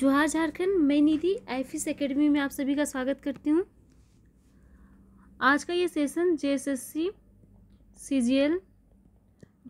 जोहार झारखंड मैं निधि आईफिस एकेडमी में आप सभी का स्वागत करती हूँ आज का ये सेशन जे एस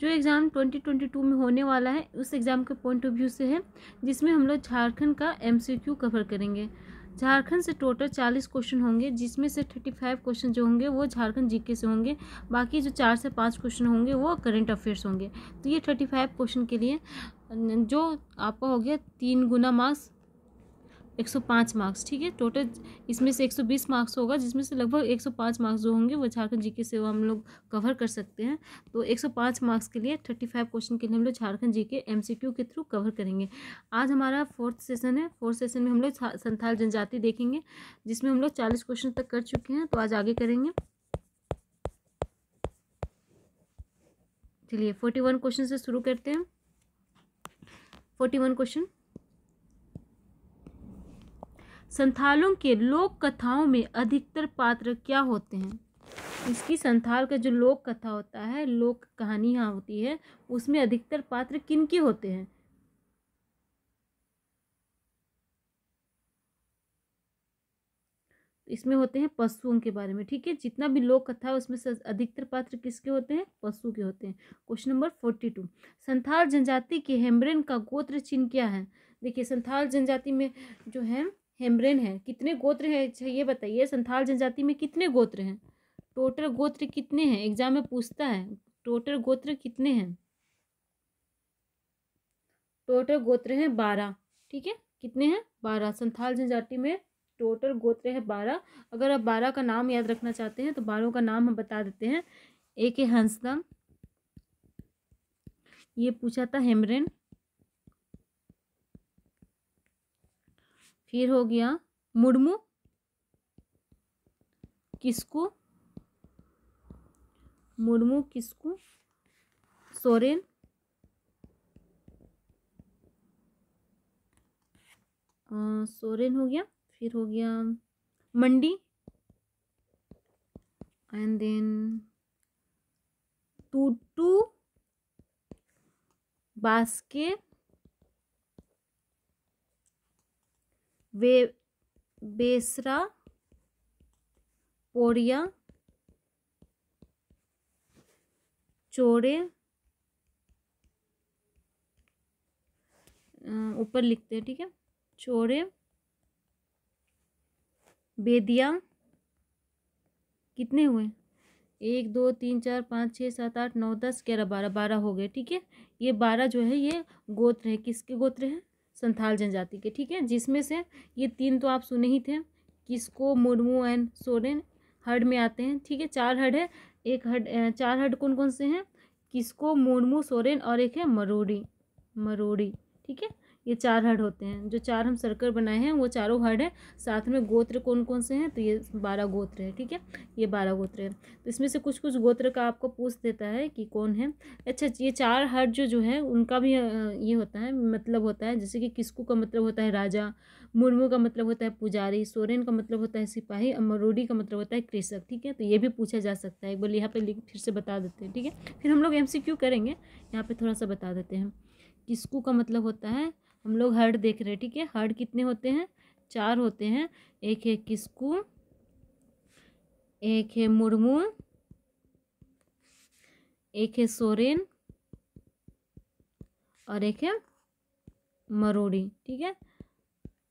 जो एग्ज़ाम 2022 में होने वाला है उस एग्ज़ाम के पॉइंट ऑफ व्यू से है जिसमें हम लोग झारखंड का एमसीक्यू कवर करेंगे झारखंड से टोटल चालीस क्वेश्चन होंगे जिसमें से थर्टी फाइव क्वेश्चन जो होंगे वो झारखंड जीके से होंगे बाकी जो चार से पाँच क्वेश्चन होंगे वो करंट अफेयर्स होंगे तो ये थर्टी फाइव क्वेश्चन के लिए जो आपका हो गया तीन गुना मार्क्स एक सौ पाँच मार्क्स ठीक है टोटल इसमें से एक सौ बीस मार्क्स होगा जिसमें से लगभग एक सौ पाँच मार्क्स जो होंगे वो झारखंड जीके से वो हम लोग कवर कर सकते हैं तो एक सौ पाँच मार्क्स के लिए थर्टी फाइव क्वेश्चन के लिए हम लोग झारखंड जीके एमसीक्यू के थ्रू कवर करेंगे आज हमारा फोर्थ सेशन है फोर्थ सेशन में हम लोग संथाल जनजाति देखेंगे जिसमें हम लोग चालीस क्वेश्चन तक कर चुके हैं तो आज आगे करेंगे चलिए फोर्टी वन क्वेश्चन से शुरू करते हैं फोर्टी वन क्वेश्चन संथालों के लोक कथाओं में अधिकतर पात्र क्या होते हैं इसकी संथाल का जो लोक कथा होता है लोक कहानी यहाँ होती है उसमें अधिकतर पात्र किन के होते हैं इसमें होते हैं पशुओं के बारे में ठीक है जितना भी लोक कथा है उसमें अधिकतर पात्र किसके होते हैं पशु के होते हैं question number forty two Santhal जनजाति के हेम्ब्रेन का गोत्र चिन्ह क्या है देखिए संथाल जनजाति में जो है हेम्ब्रेन है कितने गोत्र है अच्छा, ये बताइए संथाल जनजाति में कितने गोत्र हैं टोटल गोत्र कितने हैं एग्जाम में पूछता है टोटल गोत्र कितने हैं टोटल गोत्र हैं बारह ठीक है कितने हैं बारह संथाल जनजाति में टोटल गोत्र है बारह अगर आप बारह का नाम याद रखना चाहते हैं तो बारह का नाम हम बता देते हैं एक है हंसदम ये पूछा था हेमरेन फिर हो गया मुड़मू किसको मुड़मू किसको सोरेन सोरेन हो गया फिर हो गया मंडी एंड देन टूटू बास्केट वे बेसरा पोरिया चोरे ऊपर लिखते हैं ठीक है चोरे बेदिया कितने हुए एक दो तीन चार पाँच छः सात आठ नौ दस ग्यारह बारह बारह हो गए ठीक है ये बारह जो है ये गोत्र है किसके गोत्र हैं संथाल जनजाति के ठीक है जिसमें से ये तीन तो आप सुने ही थे किसको मुर्मू एंड सोरेन हड में आते हैं ठीक है चार हड है एक हड चार हड कौन कौन से हैं किसको मुर्मू सोरेन और एक है मरोड़ी मरोड़ी ठीक है ये चार हड होते हैं जो चार हम सर्कल बनाए हैं वो चारों हड है साथ में गोत्र कौन कौन से हैं तो ये बारह गोत्र है ठीक है ये बारह गोत्र है तो इसमें से कुछ कुछ गोत्र का आपको पूछ देता है कि कौन है अच्छा ये चार हड जो जो है उनका भी ये होता है मतलब होता है जैसे कि किसकू का मतलब होता है राजा मुर्मू का मतलब होता है पुजारी सोरेन का मतलब होता है सिपाही और मरूडी का मतलब होता है कृषक ठीक है तो ये भी पूछा जा सकता है एक बोले यहाँ लिख फिर से बता देते हैं ठीक है फिर हम लोग एम करेंगे यहाँ पर थोड़ा सा बता देते हैं किसकू का मतलब होता है हम लोग हर्ड देख रहे हैं ठीक है हर्ड कितने होते हैं चार होते हैं एक है किस्कू एक है मुर्मू एक है सोरेन और एक है मरोड़ी ठीक है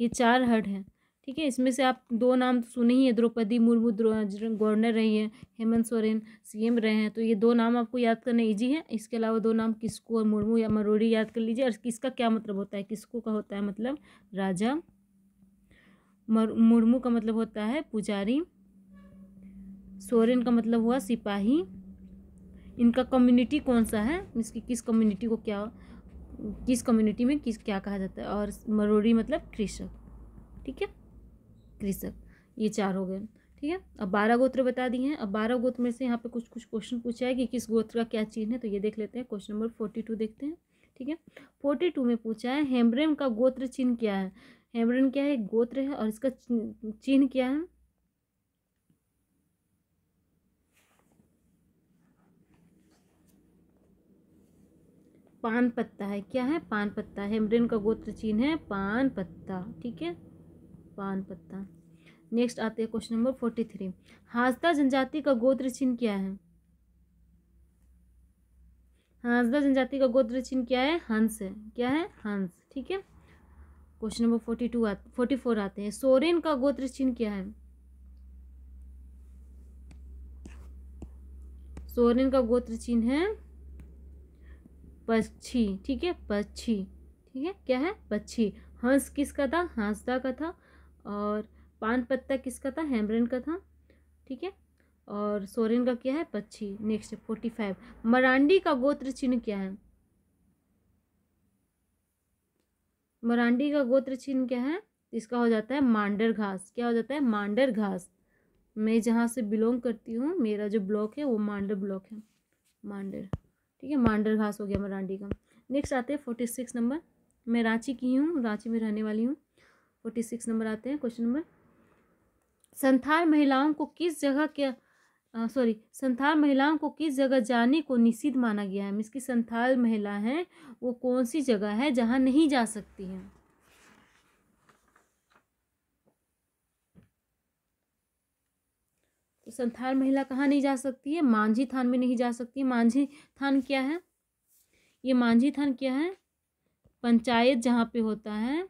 ये चार हर्ड हैं ठीक है इसमें से आप दो नाम तो सुने ही हैं द्रौपदी मुर्मू गवर्नर रही हैं हेमंत सोरेन सीएम रहे हैं तो ये दो नाम आपको याद करना ईजी है इसके अलावा दो नाम किसको और मुर्मू या मरोड़ी याद कर लीजिए और किसका क्या मतलब होता है किसको का होता है मतलब राजा मुर्मू का मतलब होता है पुजारी सोरेन का मतलब हुआ सिपाही इनका कम्युनिटी कौन सा है इसकी किस कम्युनिटी को क्या किस कम्युनिटी में किस क्या कहा जाता है और मरोड़ी मतलब कृषक ठीक है कृषक ये चार हो गए ठीक है अब बारह गोत्र बता दिए हैं अब बारह गोत्र में से यहाँ पे कुछ कुछ क्वेश्चन पूछा है कि किस गोत्र का क्या चिन्ह है तो ये देख लेते हैं क्वेश्चन नंबर फोर्टी टू देखते हैं ठीक है फोर्टी टू में पूछा है हेम्ब्रेन का गोत्र चिन्ह क्या है हेम्ब्रेन क्या है गोत्र है और इसका चिन्ह क्या है पान पत्ता है क्या है पान पत्ता हेमरेन का गोत्र चिन्ह है पान पत्ता ठीक है पान पत्ता नेक्स्ट आते हैं question number forty three Hansda जनजाति का गोत्र चिन्ह क्या है हाजदा जनजाति का गोत्र चिन्ह क्या है हंस है क्या है हंस ठीक है क्वेश्चन नंबर फोर्टी टू आते फोर्टी फोर आते हैं सोरेन का गोत्र चिन्ह क्या है सोरेन का गोत्र चिन्ह है पक्षी ठीक है पक्षी ठीक है क्या है पक्षी हंस किसका था हांसदा का था और पान पत्ता किसका था हेमरेन का था ठीक है और सोरेन का क्या है पच्छी नेक्स्ट फोर्टी फाइव मरांडी का गोत्र चिन्ह क्या है मरांडी का गोत्र चिन्ह क्या है इसका हो जाता है मांडर घास क्या हो जाता है मांडर घास मैं जहाँ से बिलोंग करती हूँ मेरा जो ब्लॉक है वो मांडर ब्लॉक है मांडर ठीक है मांडर घास हो गया मरांडी का नेक्स्ट आते हैं फोर्टी सिक्स नंबर मैं रांची की हूँ रांची में रहने वाली हूँ फोर्टी सिक्स नंबर आते हैं क्वेश्चन नंबर संथाल महिलाओं को किस जगह के सॉरी संथाल महिलाओं को किस जगह जाने को निषिद्ध माना गया है मीन्स की संथाल महिला हैं वो कौन सी जगह है जहाँ नहीं जा सकती हैं तो संथाल महिला कहाँ नहीं जा सकती है मांझी थान में नहीं जा सकती मांझी थान क्या है ये मांझी थान क्या है पंचायत जहाँ पे होता है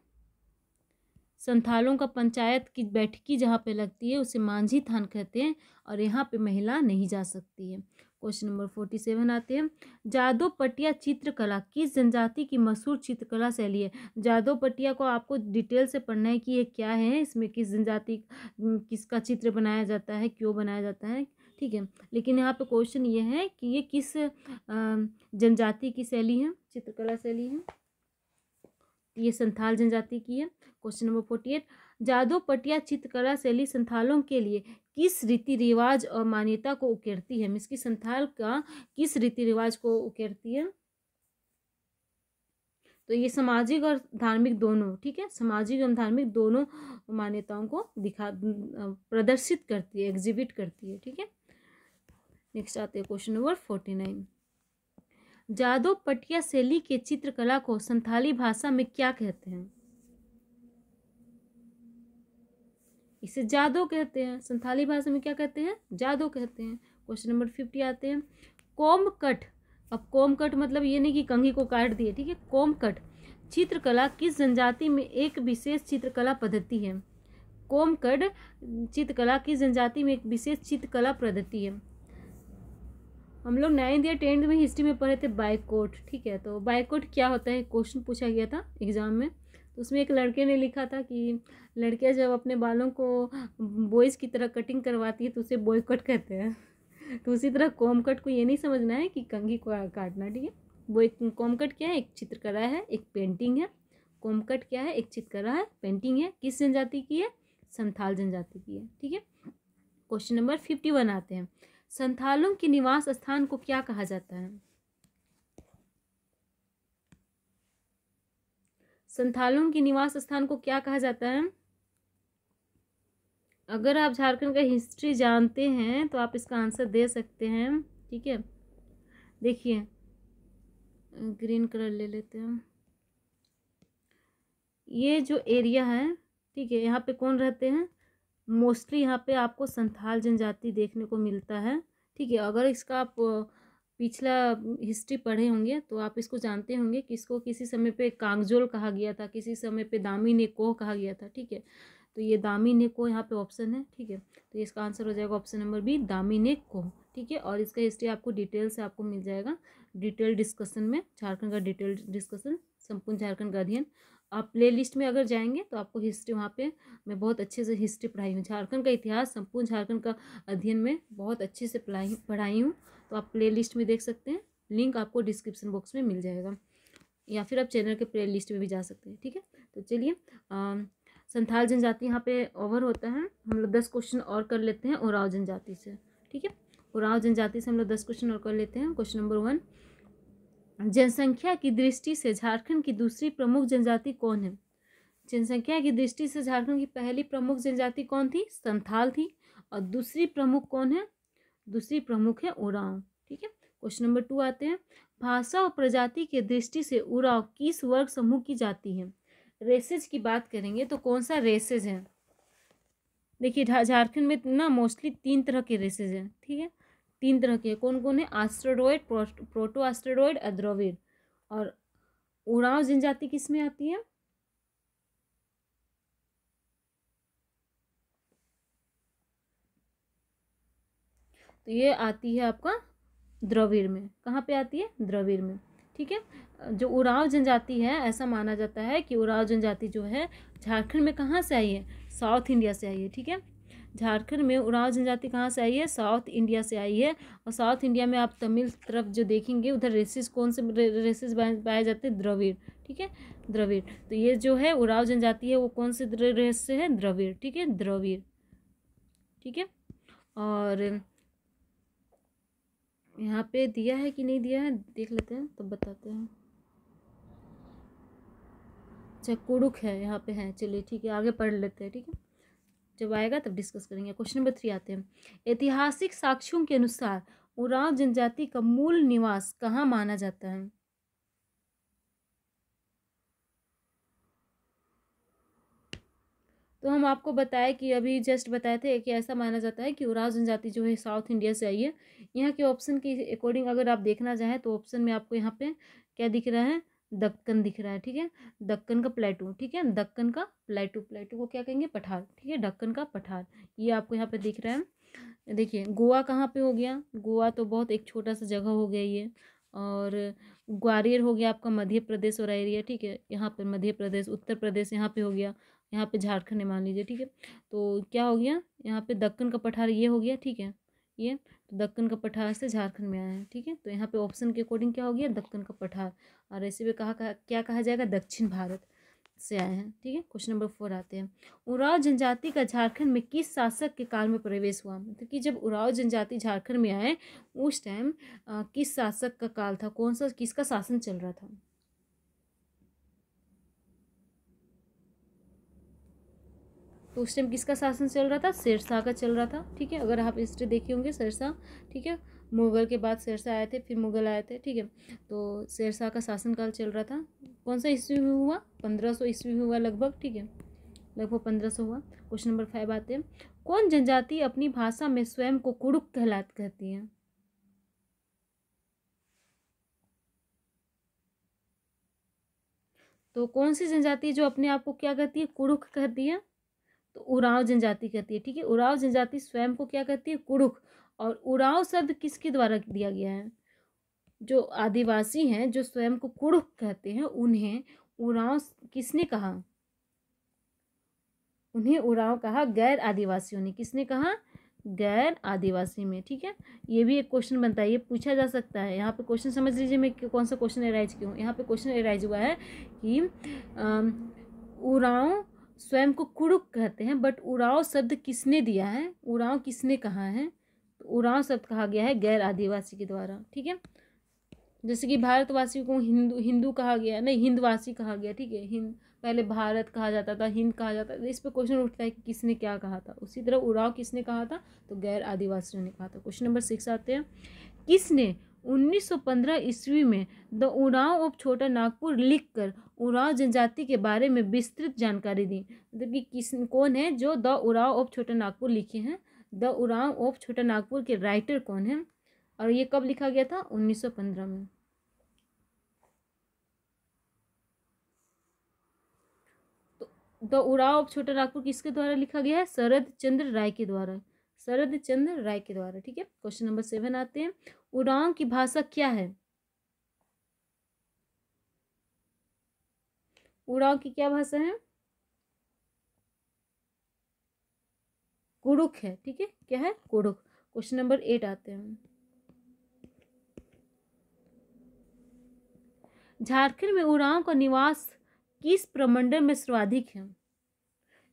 संथालों का पंचायत की बैठकी जहाँ पे लगती है उसे मांझी थान कहते हैं और यहाँ पे महिला नहीं जा सकती है क्वेश्चन नंबर फोर्टी सेवन आते हैं जादो पटिया चित्रकला किस जनजाति की मशहूर चित्रकला शैली है जादो पटिया को आपको डिटेल से पढ़ना है कि ये क्या है इसमें किस जनजाति किसका चित्र बनाया जाता है क्यों बनाया जाता है ठीक है लेकिन यहाँ पे क्वेश्चन ये है कि ये किस जनजाति की शैली है चित्रकला शैली है ये संथाल जनजाति की है क्वेश्चन नंबर फोर्टी एट जादो पटिया चित्रकला शैली संथालों के लिए किस रीति रिवाज और मान्यता को उकेरती है मीन्स की संथाल का किस रीति रिवाज को उकेरती है तो ये सामाजिक और धार्मिक दोनों ठीक है सामाजिक एवं धार्मिक दोनों मान्यताओं को दिखा प्रदर्शित करती है एग्जिबिट करती है ठीक है नेक्स्ट आते हैं क्वेश्चन नंबर फोर्टी नाइन जादो पटिया शैली के चित्रकला को संथाली भाषा में क्या कहते हैं इसे जादो कहते हैं संथाली भाषा में क्या कहते हैं जादो कहते हैं क्वेश्चन नंबर फिफ्टी आते हैं कोम कट अब कोम कट मतलब ये नहीं कि कंघी को काट दिए ठीक है कोम कट चित्रकला किस जनजाति में एक विशेष चित्रकला पद्धति है कोम कट चित्रकला किस जनजाति में एक विशेष चित्रकला पद्धति है हम लोग नाइन्थ या टेंथ में हिस्ट्री में पढ़े थे बाइकोट ठीक है तो बाइकोट क्या होता है क्वेश्चन पूछा गया था एग्ज़ाम में तो उसमें एक लड़के ने लिखा था कि लड़कियाँ जब अपने बालों को बॉयज़ की तरह कटिंग करवाती है तो उसे बॉयकट कहते हैं तो उसी तरह कॉम कट को ये नहीं समझना है कि कंघी को काटना ठीक है बॉय कॉम कट क्या है एक चित्रकला है एक पेंटिंग है कॉम कट क्या है एक चित्रकला है पेंटिंग है किस जनजाति की है संथाल जनजाति की है ठीक है क्वेश्चन नंबर फिफ्टी वन आते हैं संथालों के निवास स्थान को क्या कहा जाता है संथालों के निवास स्थान को क्या कहा जाता है अगर आप झारखंड का हिस्ट्री जानते हैं तो आप इसका आंसर दे सकते हैं ठीक है देखिए ग्रीन कलर ले लेते हैं ये जो एरिया है ठीक है यहाँ पे कौन रहते हैं मोस्टली यहाँ पे आपको संथाल जनजाति देखने को मिलता है ठीक है अगर इसका आप पिछला हिस्ट्री पढ़े होंगे तो आप इसको जानते होंगे कि इसको किसी समय पे कांगजोल कहा गया था किसी समय पे दामी ने कोह कहा गया था ठीक है तो ये दामी ने कोह यहाँ पे ऑप्शन है ठीक है तो इसका आंसर हो जाएगा ऑप्शन नंबर बी दामी ने कोह ठीक है और इसका हिस्ट्री आपको डिटेल से आपको मिल जाएगा डिटेल डिस्कशन में झारखंड का डिटेल डिस्कशन संपूर्ण झारखंड का अध्ययन आप प्ले लिस्ट में अगर जाएंगे तो आपको हिस्ट्री वहाँ पे मैं बहुत अच्छे से हिस्ट्री पढ़ाई हूँ झारखंड का इतिहास संपूर्ण झारखंड का अध्ययन में बहुत अच्छे से पढ़ाई पढ़ाई हूँ तो आप प्ले लिस्ट में देख सकते हैं लिंक आपको डिस्क्रिप्शन बॉक्स में मिल जाएगा या फिर आप चैनल के प्ले लिस्ट में भी जा सकते हैं ठीक है तो चलिए संथाल जनजाति यहाँ पर ओवर होता है हम लोग दस क्वेश्चन और कर लेते हैं उराव जनजाति से ठीक है उराव जनजाति से हम लोग दस क्वेश्चन और कर लेते हैं क्वेश्चन नंबर वन जनसंख्या की दृष्टि से झारखंड की दूसरी प्रमुख जनजाति कौन है जनसंख्या की दृष्टि से झारखंड की पहली प्रमुख जनजाति कौन थी संथाल थी और दूसरी प्रमुख कौन है दूसरी प्रमुख है उड़ाव ठीक है क्वेश्चन नंबर टू आते हैं भाषा और प्रजाति के दृष्टि से उड़ाव किस वर्ग समूह की जाती है रेसेज की बात करेंगे तो कौन सा रेसेज है देखिए झारखंड में ना मोस्टली तीन तरह के रेसेज हैं ठीक है तीन तरह के कौन कौन है आस्ट्रोडोइड प्रोटो आस्ट्रोडोइड अद्रविड और उड़ाव जनजाति किस में आती है तो ये आती है आपका द्रविर में कहाँ पे आती है द्रविर में ठीक है जो उड़ाव जनजाति है ऐसा माना जाता है कि उड़ाव जनजाति जो है झारखंड में कहाँ से आई है साउथ इंडिया से आई है ठीक है झारखंड में उड़ाव जनजाति कहाँ से आई है साउथ इंडिया से आई है और साउथ इंडिया में आप तमिल तरफ जो देखेंगे उधर रेसिस कौन से रेसिस पाए जाते हैं द्रविड़ ठीक है द्रविड़ तो ये जो है उराव जनजाति है वो कौन से रेस से है द्रविड़ ठीक है द्रविड़ ठीक है और यहाँ पे दिया है कि नहीं दिया है देख लेते हैं तब बताते हैं अच्छा कुड़ुक है यहाँ पे है चलिए ठीक है आगे पढ़ लेते हैं ठीक है जब आएगा तब डिस्कस करेंगे क्वेश्चन नंबर थ्री आते हैं ऐतिहासिक साक्ष्यों के अनुसार उराव जनजाति का मूल निवास कहाँ माना जाता है तो हम आपको बताए कि अभी जस्ट बताए थे कि ऐसा माना जाता है कि उराव जनजाति जो है साउथ इंडिया से आई है यहाँ के ऑप्शन के अकॉर्डिंग अगर आप देखना चाहें तो ऑप्शन में आपको यहाँ पे क्या दिख रहा है दक्कन दिख रहा है ठीक है दक्कन का प्लेटू ठीक है दक्कन का प्लेटू प्लेटू को क्या कहेंगे पठार ठीक है दक्कन का पठार ये आपको यहाँ पे दिख रहा है देखिए गोवा कहाँ पे हो गया गोवा तो बहुत एक छोटा सा जगह हो गया ये और ग्वालियर हो गया आपका मध्य प्रदेश वाला एरिया ठीक है यहाँ पर मध्य प्रदेश उत्तर प्रदेश यहाँ पर हो गया यहाँ पर झारखंड मान लीजिए ठीक है तो क्या हो गया यहाँ पर दक्कन का पठार ये हो गया ठीक है ये तो दक्कन का पठार से झारखंड में आया है ठीक है तो यहाँ पे ऑप्शन के अकॉर्डिंग क्या हो गया दक्कन का पठार और ऐसे में कहा क्या कहा जाएगा दक्षिण भारत से आए हैं ठीक है क्वेश्चन नंबर फोर आते हैं उराव जनजाति का झारखंड में किस शासक के काल में प्रवेश हुआ मतलब कि जब उराव जनजाति झारखंड में आए उस टाइम किस शासक का काल था कौन सा किसका शासन चल रहा था तो उस टाइम किसका शासन चल रहा था शेरशाह का चल रहा था ठीक है अगर आप हिस्ट्री देखे होंगे शेरशाह ठीक है मुगल के बाद शेरशाह आए थे फिर मुगल आए थे ठीक है तो शेरशाह का शासनकाल चल रहा था कौन सा ईस्वी में हुआ पंद्रह सौ ईस्वी में हुआ लगभग ठीक है लगभग पंद्रह सौ हुआ क्वेश्चन नंबर फाइव आते हैं कौन जनजाति अपनी भाषा में स्वयं को कुड़ुक कहलात कहती है तो कौन सी जनजाति जो अपने आप को क्या कहती है कुड़ुक कहती है तो उराव जनजाति कहती है ठीक है उराव जनजाति स्वयं को क्या कहती है कुड़ुख और उड़ाव शब्द किसके द्वारा दिया गया है जो आदिवासी हैं जो स्वयं को कुड़ुख कहते हैं उन्हें उड़ाव किसने कहा उन्हें उड़ाव कहा गैर आदिवासियों ने किसने कहा गैर आदिवासी में ठीक है ये भी एक क्वेश्चन बनता है ये पूछा जा सकता है यहाँ पे क्वेश्चन समझ लीजिए मैं कौन सा क्वेश्चन एराइज क्यों यहाँ पे क्वेश्चन एराइज हुआ है कि उड़ाव स्वयं को कुड़ुक कहते हैं बट उड़ाव शब्द किसने दिया है उड़ाव किसने कहा है तो उड़ाव शब्द कहा गया है गैर आदिवासी के द्वारा ठीक है जैसे कि भारतवासी को हिंदू हिंदू कहा गया नहीं हिंदवासी कहा गया ठीक है हिंद पहले भारत कहा जाता था हिंद कहा जाता था इस पर क्वेश्चन उठता है कि किसने क्या कहा था उसी तरह उड़ाव किसने कहा था तो गैर आदिवासियों ने कहा था क्वेश्चन नंबर सिक्स आते हैं किसने 1915 ईस्वी में द उड़ाव ऑफ छोटा नागपुर लिखकर उड़ाव जनजाति के बारे में विस्तृत जानकारी दी मतलब कि किस कौन है जो द उड़ाव ऑफ छोटा नागपुर लिखे हैं द उड़ाव ऑफ छोटा नागपुर के राइटर कौन है और ये कब लिखा गया था 1915 में तो द उड़ाव ऑफ छोटा नागपुर किसके द्वारा लिखा गया है शरद चंद्र राय के द्वारा शरद चंद्र राय के द्वारा ठीक है क्वेश्चन नंबर सेवन आते हैं उड़ांग की भाषा क्या है उड़ाव की क्या भाषा है कुड़ुक है ठीक है क्या है कुड़ुक क्वेश्चन नंबर एट आते हैं झारखंड में उड़ाव का निवास किस प्रमंडल में सर्वाधिक है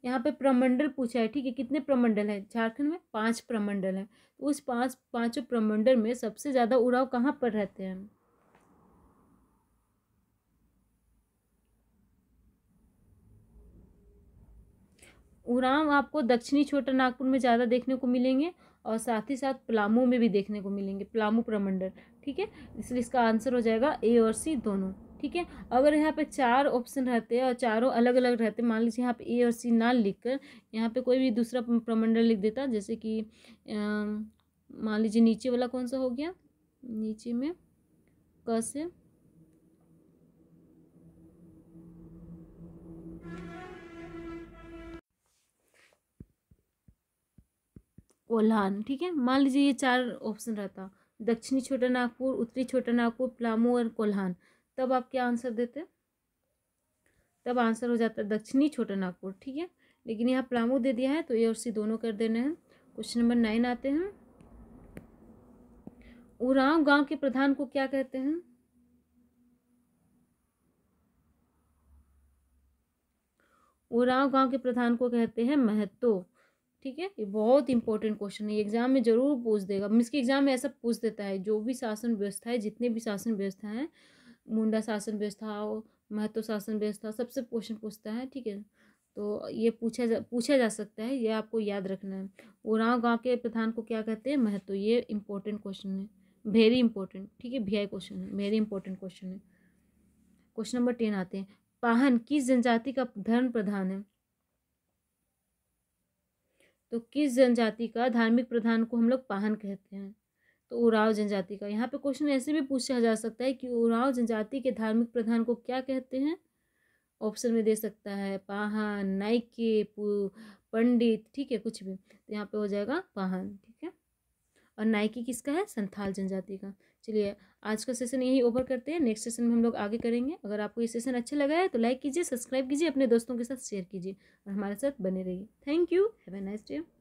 यहाँ पे प्रमंडल पूछा है ठीक है कितने प्रमंडल हैं झारखंड में पांच प्रमंडल हैं तो उस पांच पांचों प्रमंडल में सबसे ज़्यादा उड़ाव कहाँ पर रहते हैं उड़ाव आपको दक्षिणी छोटा नागपुर में ज़्यादा देखने को मिलेंगे और साथ ही साथ प्लामू में भी देखने को मिलेंगे प्लामू प्रमंडल ठीक है इसलिए इसका आंसर हो जाएगा ए और सी दोनों ठीक है अगर यहाँ पे चार ऑप्शन रहते हैं और चारों अलग अलग रहते मान लीजिए यहाँ पे ए और सी ना लिख कर यहाँ पे कोई भी दूसरा प्रमंडल लिख देता जैसे कि मान लीजिए नीचे वाला कौन सा हो गया नीचे में क से ओलान ठीक है मान लीजिए ये चार ऑप्शन रहता दक्षिणी छोटा नागपुर उत्तरी छोटा नागपुर प्लामो और कोल्हान तब आप क्या आंसर देते तब आंसर हो जाता है दक्षिणी छोटा नागपुर ठीक है लेकिन यहाँ प्लामो दे दिया है तो ए और सी दोनों कर देने हैं क्वेश्चन नंबर नाइन आते हैं उराव गांव के प्रधान को क्या कहते हैं उराव गांव के प्रधान को कहते हैं महतो ठीक है ये बहुत इंपॉर्टेंट क्वेश्चन है एग्जाम में जरूर पूछ देगा मिस के एग्जाम में ऐसा पूछ देता है जो भी शासन व्यवस्था है जितने भी शासन व्यवस्था है मुंडा शासन व्यवस्था महत्व शासन व्यवस्था सबसे क्वेश्चन पूछता है ठीक है तो ये पूछा जा पूछा जा सकता है ये आपको याद रखना है उराव गांव के प्रधान को क्या कहते हैं महत्व ये इम्पोर्टेंट क्वेश्चन है वेरी इंपॉर्टेंट ठीक है भी क्वेश्चन है वेरी इंपॉर्टेंट क्वेश्चन है क्वेश्चन नंबर टेन आते हैं पाहन किस जनजाति का धर्म प्रधान है तो किस जनजाति का धार्मिक प्रधान को हम लोग पाहन कहते हैं तो उराव जनजाति का यहाँ पे क्वेश्चन ऐसे भी पूछा जा सकता है कि उराव जनजाति के धार्मिक प्रधान को क्या कहते हैं ऑप्शन में दे सकता है पाहन नाइके पंडित ठीक है कुछ भी तो यहाँ पे हो जाएगा पाहन ठीक है और नाइकी किसका है संथाल जनजाति का चलिए आज का सेशन यही ओवर करते हैं नेक्स्ट सेशन में हम लोग आगे करेंगे अगर आपको ये सेशन अच्छा लगा है तो लाइक कीजिए सब्सक्राइब कीजिए अपने दोस्तों के साथ शेयर कीजिए और हमारे साथ बने रहिए thank you have a nice day